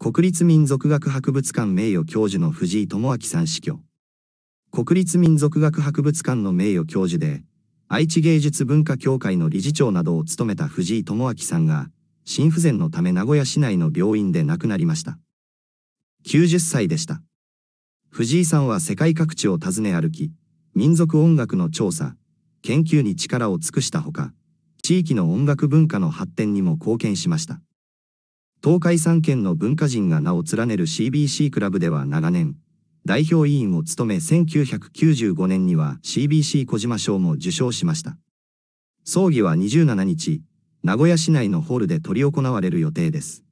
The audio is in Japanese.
国立民族学博物館名誉教授の藤井智明さん死去。国立民族学博物館の名誉教授で、愛知芸術文化協会の理事長などを務めた藤井智明さんが、心不全のため名古屋市内の病院で亡くなりました。90歳でした。藤井さんは世界各地を訪ね歩き、民族音楽の調査、研究に力を尽くしたほか、地域の音楽文化の発展にも貢献しました。東海3県の文化人が名を連ねる CBC クラブでは長年、代表委員を務め1995年には CBC 小島賞も受賞しました。葬儀は27日、名古屋市内のホールで執り行われる予定です。